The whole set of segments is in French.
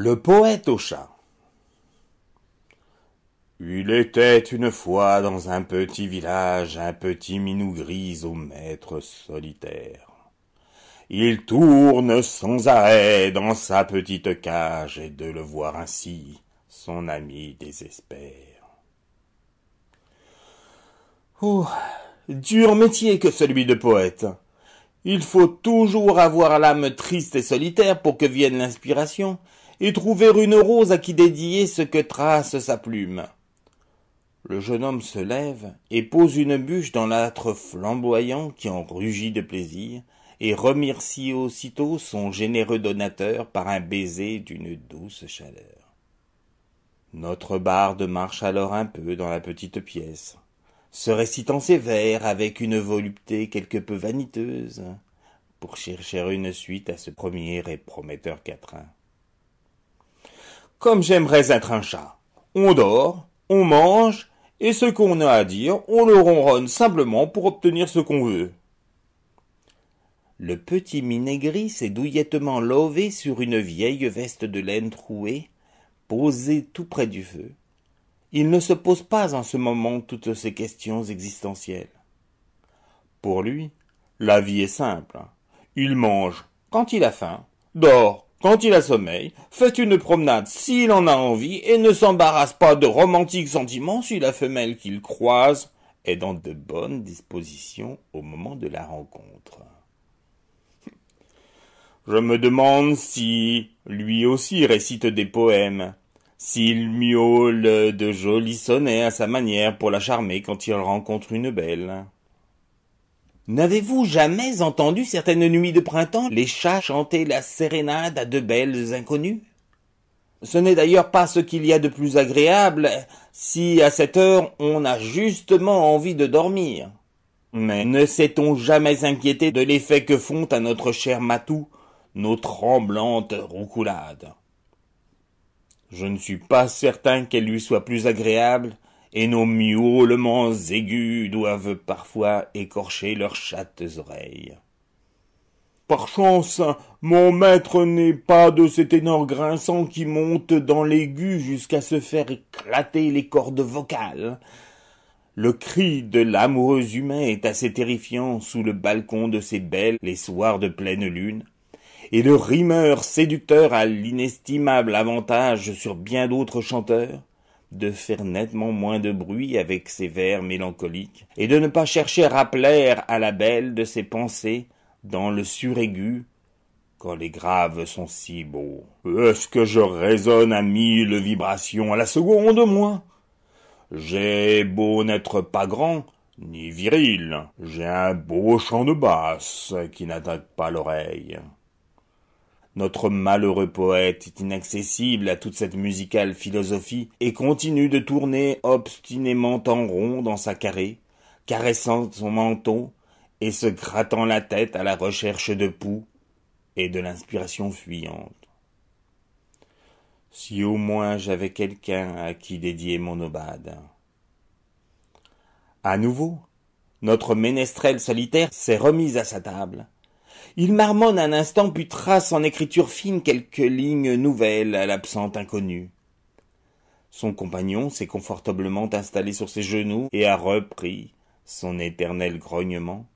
Le poète au chat. Il était une fois dans un petit village un petit minou gris au maître solitaire. Il tourne sans arrêt dans sa petite cage et de le voir ainsi, son ami désespère. Oh, dur métier que celui de poète. Il faut toujours avoir l'âme triste et solitaire pour que vienne l'inspiration, et trouver une rose à qui dédier ce que trace sa plume. Le jeune homme se lève et pose une bûche dans l'âtre flamboyant qui en rugit de plaisir, et remercie aussitôt son généreux donateur par un baiser d'une douce chaleur. Notre barde marche alors un peu dans la petite pièce, se récitant ses vers avec une volupté quelque peu vaniteuse, pour chercher une suite à ce premier et prometteur quatrain comme j'aimerais être un chat. On dort, on mange, et ce qu'on a à dire, on le ronronne simplement pour obtenir ce qu'on veut. Le petit Minaigri s'est douillettement lové sur une vieille veste de laine trouée, posée tout près du feu. Il ne se pose pas en ce moment toutes ces questions existentielles. Pour lui, la vie est simple. Il mange quand il a faim, dort quand il a sommeil, faites une promenade s'il en a envie et ne s'embarrasse pas de romantiques sentiments si la femelle qu'il croise est dans de bonnes dispositions au moment de la rencontre. Je me demande si lui aussi récite des poèmes, s'il miaule de jolis sonnets à sa manière pour la charmer quand il rencontre une belle. N'avez-vous jamais entendu certaines nuits de printemps les chats chanter la sérénade à de belles inconnues Ce n'est d'ailleurs pas ce qu'il y a de plus agréable si à cette heure on a justement envie de dormir. Mais ne s'est-on jamais inquiété de l'effet que font à notre cher Matou nos tremblantes roucoulades Je ne suis pas certain qu'elle lui soit plus agréable et nos miaulements aigus doivent parfois écorcher leurs chattes oreilles. Par chance, mon maître n'est pas de ces énorme grinçants qui montent dans l'aigu jusqu'à se faire éclater les cordes vocales. Le cri de l'amoureux humain est assez terrifiant sous le balcon de ses belles les soirs de pleine lune, et le rimeur séducteur a l'inestimable avantage sur bien d'autres chanteurs de faire nettement moins de bruit avec ses vers mélancoliques, et de ne pas chercher à plaire à la belle de ses pensées dans le suraigu quand les graves sont si beaux. Est-ce que je résonne à mille vibrations à la seconde, moi J'ai beau n'être pas grand, ni viril, j'ai un beau chant de basse qui n'attaque pas l'oreille. Notre malheureux poète est inaccessible à toute cette musicale philosophie et continue de tourner obstinément en rond dans sa carrée, caressant son menton et se grattant la tête à la recherche de poux et de l'inspiration fuyante. Si au moins j'avais quelqu'un à qui dédier mon obade. À nouveau, notre ménestrel solitaire s'est remise à sa table il marmonne un instant puis trace en écriture fine quelques lignes nouvelles à l'absente inconnue. Son compagnon s'est confortablement installé sur ses genoux et a repris son éternel grognement,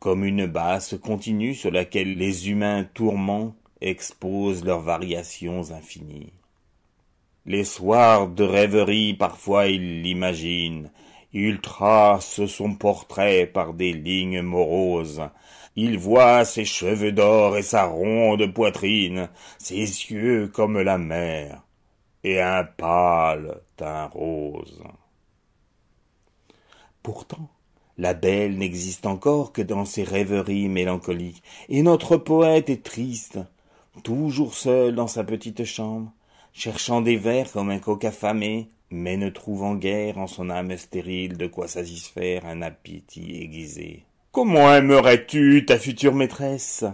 comme une basse continue sur laquelle les humains tourments exposent leurs variations infinies. Les soirs de rêverie parfois il l'imagine, il trace son portrait par des lignes moroses, il voit ses cheveux d'or et sa ronde poitrine, ses yeux comme la mer, et un pâle teint rose. Pourtant, la belle n'existe encore que dans ses rêveries mélancoliques, et notre poète est triste, toujours seul dans sa petite chambre, cherchant des vers comme un coq affamé, mais ne trouvant guère en son âme stérile de quoi satisfaire un appétit aiguisé. Comment aimerais-tu ta future maîtresse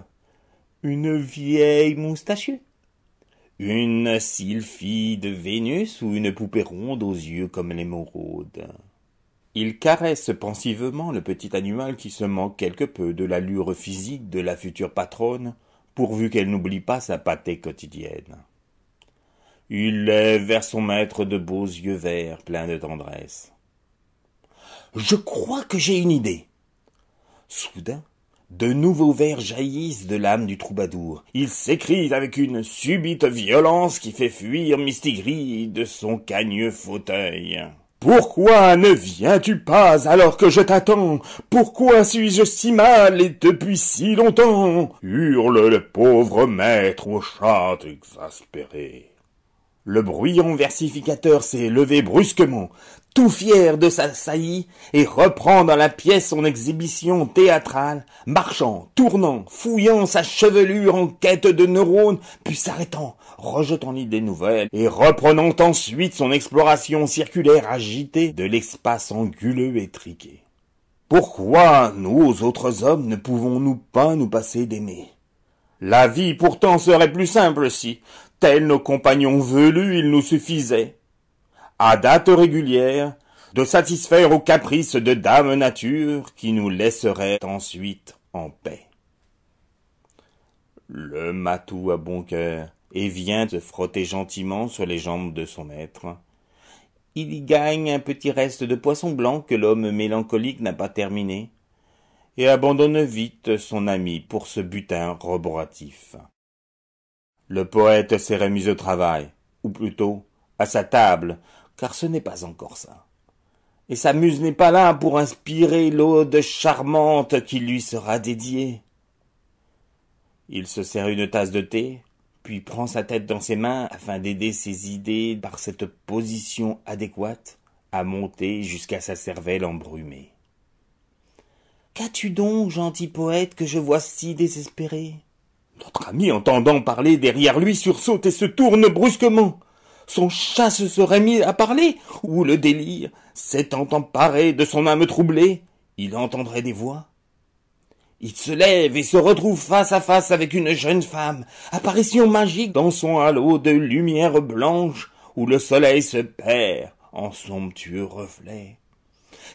Une vieille moustachie ?»« Une sylphie de Vénus ou une poupée ronde aux yeux comme l'émeraude Il caresse pensivement le petit animal qui se manque quelque peu de l'allure physique de la future patronne, pourvu qu'elle n'oublie pas sa pâtée quotidienne. Il lève vers son maître de beaux yeux verts pleins de tendresse. Je crois que j'ai une idée Soudain, de nouveaux vers jaillissent de l'âme du troubadour. Il s'écrit avec une subite violence qui fait fuir Mistigris de son cagneux fauteuil. Pourquoi ne viens-tu pas alors que je t'attends Pourquoi suis-je si mal et depuis si longtemps hurle le pauvre maître au chat exaspéré. Le bruyant versificateur s'est levé brusquement, tout fier de sa saillie, et reprend dans la pièce son exhibition théâtrale, marchant, tournant, fouillant sa chevelure en quête de neurones, puis s'arrêtant, rejetant l'idée nouvelle, et reprenant ensuite son exploration circulaire agitée de l'espace anguleux et triqué. Pourquoi, nous autres hommes, ne pouvons-nous pas nous passer d'aimer la vie pourtant serait plus simple si, Tels nos compagnons velus, il nous suffisait, à date régulière, de satisfaire aux caprices de Dame Nature qui nous laisserait ensuite en paix. Le matou a bon cœur et vient se frotter gentiment sur les jambes de son maître. Il y gagne un petit reste de poisson blanc que l'homme mélancolique n'a pas terminé, et abandonne vite son ami pour ce butin roboratif. Le poète s'est remis au travail, ou plutôt à sa table, car ce n'est pas encore ça. Et sa muse n'est pas là pour inspirer l'ode charmante qui lui sera dédiée. Il se sert une tasse de thé, puis prend sa tête dans ses mains afin d'aider ses idées par cette position adéquate à monter jusqu'à sa cervelle embrumée. Qu'as-tu donc, gentil poète, que je vois si désespéré notre ami, entendant parler derrière lui, sursaute et se tourne brusquement. Son chat se serait mis à parler, ou le délire, s'étant emparé de son âme troublée, il entendrait des voix. Il se lève et se retrouve face à face avec une jeune femme, apparition magique dans son halo de lumière blanche où le soleil se perd en somptueux reflets.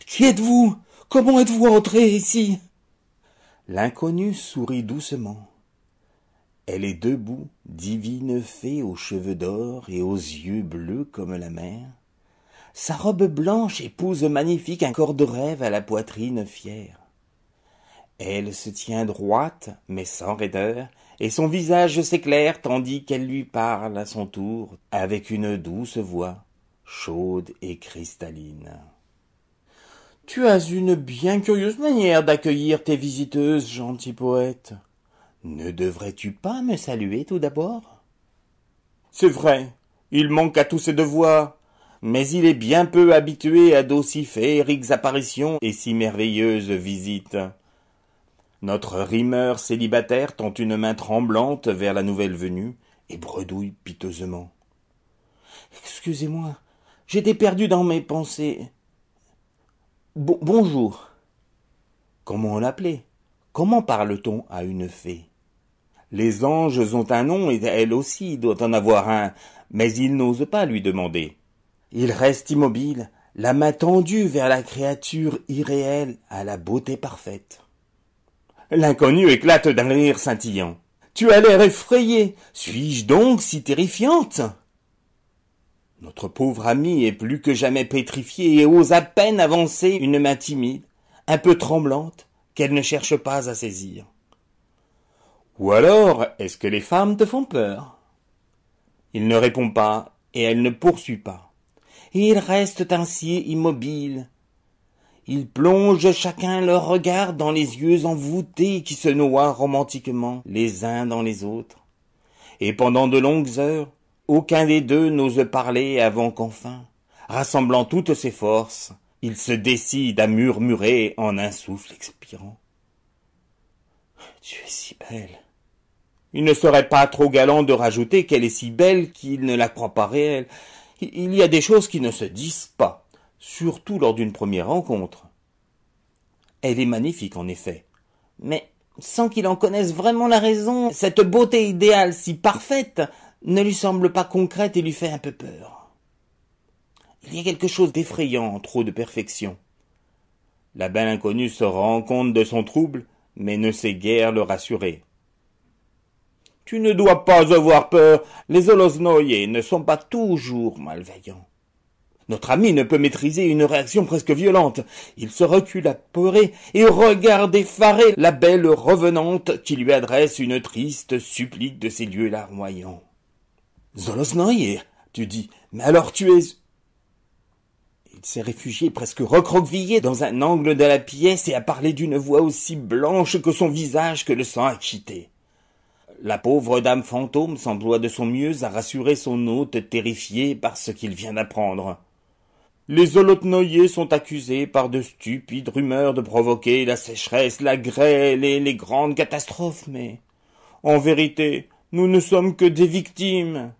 Qui êtes-vous Comment êtes-vous entré ici L'inconnu sourit doucement. Elle est debout, divine fée aux cheveux d'or et aux yeux bleus comme la mer. Sa robe blanche épouse magnifique un corps de rêve à la poitrine fière. Elle se tient droite, mais sans raideur, et son visage s'éclaire tandis qu'elle lui parle à son tour avec une douce voix, chaude et cristalline. Tu as une bien curieuse manière d'accueillir tes visiteuses, gentil poète. Ne devrais-tu pas me saluer tout d'abord C'est vrai, il manque à tous ses devoirs, mais il est bien peu habitué à d'aussi féeriques apparitions et si merveilleuses visites. Notre rimeur célibataire tend une main tremblante vers la nouvelle venue et bredouille piteusement. Excusez-moi, j'étais perdu dans mes pensées. bonjour. Comment l'appelait Comment parle-t-on à une fée les anges ont un nom et elle aussi doit en avoir un, mais ils n'osent pas lui demander. Il reste immobile, la main tendue vers la créature irréelle à la beauté parfaite. L'inconnu éclate d'un rire scintillant. Tu as l'air effrayé. Suis-je donc si terrifiante? Notre pauvre amie est plus que jamais pétrifiée et ose à peine avancer une main timide, un peu tremblante, qu'elle ne cherche pas à saisir. Ou alors, est-ce que les femmes te font peur Il ne répond pas et elle ne poursuit pas. Ils restent ainsi immobiles. Ils plongent chacun leur regard dans les yeux envoûtés qui se noient romantiquement les uns dans les autres. Et pendant de longues heures, aucun des deux n'ose parler avant qu'enfin, rassemblant toutes ses forces, il se décide à murmurer en un souffle expirant. Tu es si belle. Il ne serait pas trop galant de rajouter qu'elle est si belle qu'il ne la croit pas réelle. Il y a des choses qui ne se disent pas, surtout lors d'une première rencontre. Elle est magnifique en effet, mais sans qu'il en connaisse vraiment la raison, cette beauté idéale si parfaite ne lui semble pas concrète et lui fait un peu peur. Il y a quelque chose d'effrayant en trop de perfection. La belle inconnue se rend compte de son trouble, mais ne sait guère le rassurer. Tu ne dois pas avoir peur, les Olosnoye ne sont pas toujours malveillants. Notre ami ne peut maîtriser une réaction presque violente. Il se recule à peur et regarde effaré la belle revenante qui lui adresse une triste supplique de ses lieux larmoyants. Zolosnoye, tu dis, mais alors tu es... Il s'est réfugié presque recroquevillé dans un angle de la pièce et a parlé d'une voix aussi blanche que son visage que le sang a quitté. La pauvre dame fantôme s'emploie de son mieux à rassurer son hôte terrifié par ce qu'il vient d'apprendre. Les holotnoyés sont accusés par de stupides rumeurs de provoquer la sécheresse, la grêle et les grandes catastrophes, mais en vérité, nous ne sommes que des victimes.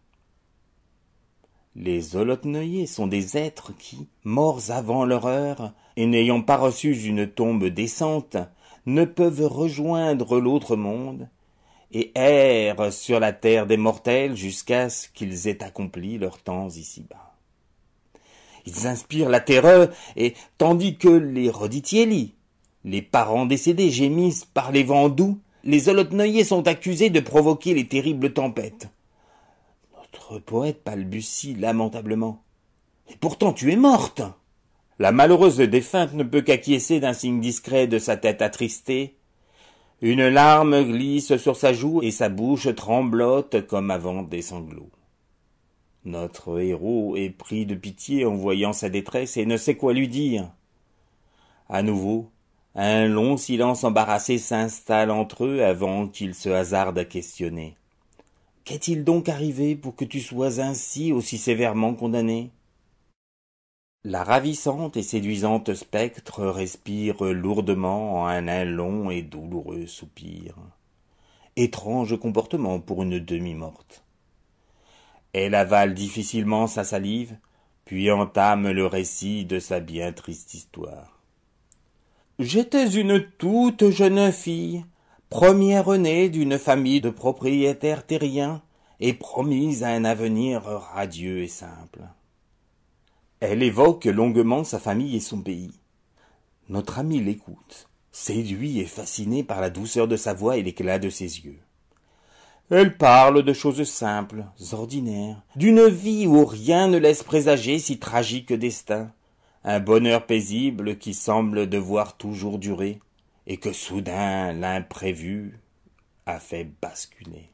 Les holotnoyés sont des êtres qui, morts avant leur heure, et n'ayant pas reçu une tombe décente, ne peuvent rejoindre l'autre monde, et errent sur la terre des mortels jusqu'à ce qu'ils aient accompli leurs temps ici-bas. Ils inspirent la terreur, et tandis que les Roditieli, les parents décédés gémissent par les vents doux, les Olotneuillers sont accusés de provoquer les terribles tempêtes. Notre poète balbutie lamentablement. Et pourtant tu es morte. La malheureuse défunte ne peut qu'acquiescer d'un signe discret de sa tête attristée, une larme glisse sur sa joue et sa bouche tremblote comme avant des sanglots. Notre héros est pris de pitié en voyant sa détresse et ne sait quoi lui dire. À nouveau, un long silence embarrassé s'installe entre eux avant qu'ils se hasardent à questionner. Qu'est-il donc arrivé pour que tu sois ainsi aussi sévèrement condamné la ravissante et séduisante spectre respire lourdement un long et douloureux soupir. Étrange comportement pour une demi-morte. Elle avale difficilement sa salive, puis entame le récit de sa bien triste histoire. J'étais une toute jeune fille, première née d'une famille de propriétaires terriens, et promise à un avenir radieux et simple. Elle évoque longuement sa famille et son pays. Notre ami l'écoute, séduit et fasciné par la douceur de sa voix et l'éclat de ses yeux. Elle parle de choses simples, ordinaires, d'une vie où rien ne laisse présager si tragique destin, un bonheur paisible qui semble devoir toujours durer, et que soudain l'imprévu a fait basculer.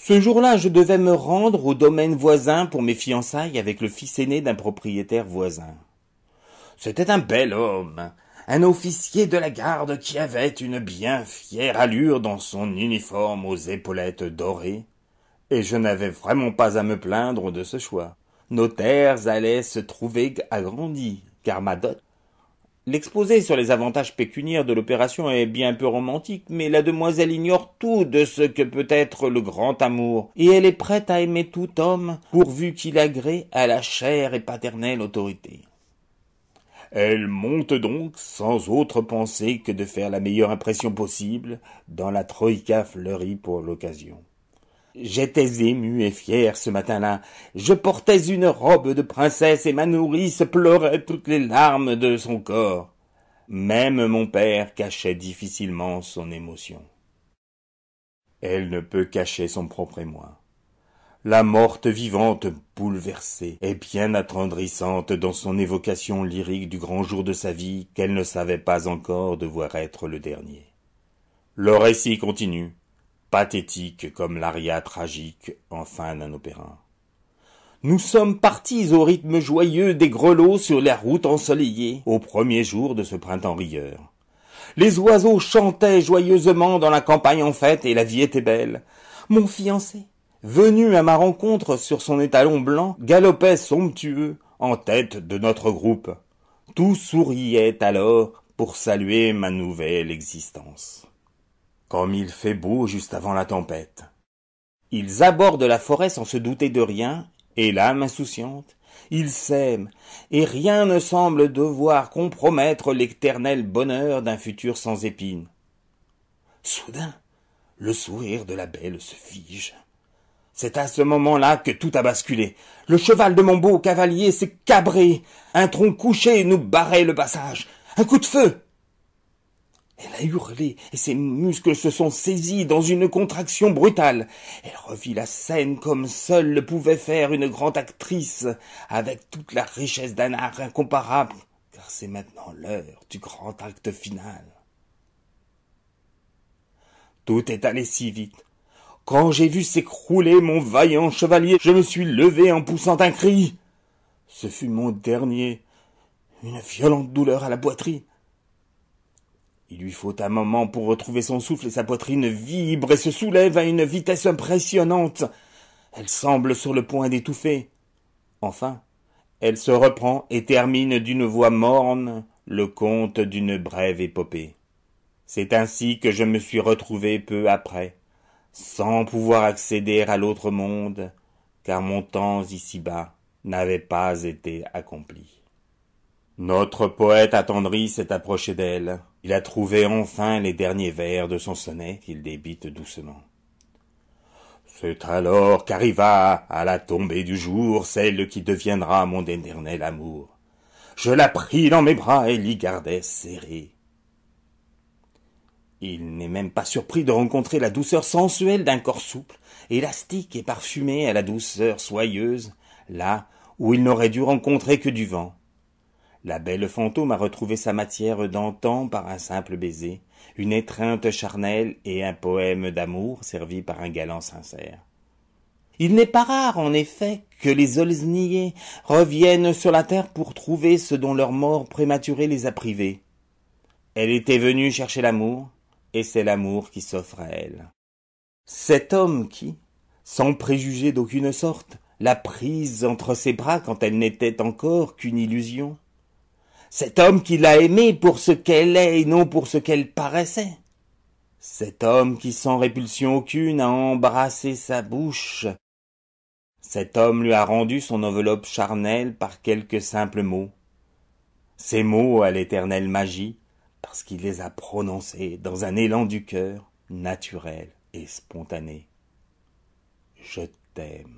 Ce jour-là, je devais me rendre au domaine voisin pour mes fiançailles avec le fils aîné d'un propriétaire voisin. C'était un bel homme, un officier de la garde qui avait une bien fière allure dans son uniforme aux épaulettes dorées, et je n'avais vraiment pas à me plaindre de ce choix. Nos terres allaient se trouver agrandies, car ma dot L'exposé sur les avantages pécuniaires de l'opération est bien peu romantique, mais la demoiselle ignore tout de ce que peut être le grand amour, et elle est prête à aimer tout homme, pourvu qu'il agrée à la chère et paternelle autorité. Elle monte donc, sans autre pensée que de faire la meilleure impression possible, dans la troïka fleurie pour l'occasion. J'étais ému et fier ce matin-là. Je portais une robe de princesse et ma nourrice pleurait toutes les larmes de son corps. Même mon père cachait difficilement son émotion. Elle ne peut cacher son propre émoi. La morte vivante, bouleversée et bien attendrissante dans son évocation lyrique du grand jour de sa vie qu'elle ne savait pas encore devoir être le dernier. Le récit continue pathétique comme l'aria tragique en fin d'un opéra. Nous sommes partis au rythme joyeux des grelots sur la route ensoleillée au premier jour de ce printemps rieur. Les oiseaux chantaient joyeusement dans la campagne en fête et la vie était belle. Mon fiancé, venu à ma rencontre sur son étalon blanc, galopait somptueux en tête de notre groupe. Tout souriait alors pour saluer ma nouvelle existence comme il fait beau juste avant la tempête. Ils abordent la forêt sans se douter de rien, et l'âme insouciante, ils s'aiment, et rien ne semble devoir compromettre l'éternel bonheur d'un futur sans épines. Soudain, le sourire de la belle se fige. C'est à ce moment-là que tout a basculé. Le cheval de mon beau cavalier s'est cabré. Un tronc couché nous barrait le passage. Un coup de feu elle a hurlé, et ses muscles se sont saisis dans une contraction brutale. Elle revit la scène comme seule le pouvait faire une grande actrice, avec toute la richesse d'un art incomparable, car c'est maintenant l'heure du grand acte final. Tout est allé si vite. Quand j'ai vu s'écrouler mon vaillant chevalier, je me suis levé en poussant un cri. Ce fut mon dernier. Une violente douleur à la poitrine il lui faut un moment pour retrouver son souffle et sa poitrine vibre et se soulève à une vitesse impressionnante. Elle semble sur le point d'étouffer. Enfin, elle se reprend et termine d'une voix morne le conte d'une brève épopée. C'est ainsi que je me suis retrouvé peu après, sans pouvoir accéder à l'autre monde, car mon temps ici-bas n'avait pas été accompli. Notre poète attendri s'est approché d'elle. Il a trouvé enfin les derniers vers de son sonnet qu'il débite doucement. C'est alors qu'arriva, à la tombée du jour, celle qui deviendra mon éternel amour. Je la pris dans mes bras et l'y gardai serrée. Il n'est même pas surpris de rencontrer la douceur sensuelle d'un corps souple, élastique et parfumé à la douceur soyeuse, là où il n'aurait dû rencontrer que du vent. La belle fantôme a retrouvé sa matière d'antan par un simple baiser, une étreinte charnelle et un poème d'amour servi par un galant sincère. Il n'est pas rare, en effet, que les Olsniers reviennent sur la terre pour trouver ce dont leur mort prématurée les a privés. Elle était venue chercher l'amour, et c'est l'amour qui s'offre à elle. Cet homme qui, sans préjugé d'aucune sorte, l'a prise entre ses bras quand elle n'était encore qu'une illusion, cet homme qui l'a aimée pour ce qu'elle est et non pour ce qu'elle paraissait, cet homme qui sans répulsion aucune a embrassé sa bouche, cet homme lui a rendu son enveloppe charnelle par quelques simples mots. Ces mots à l'éternelle magie, parce qu'il les a prononcés dans un élan du cœur naturel et spontané. Je t'aime.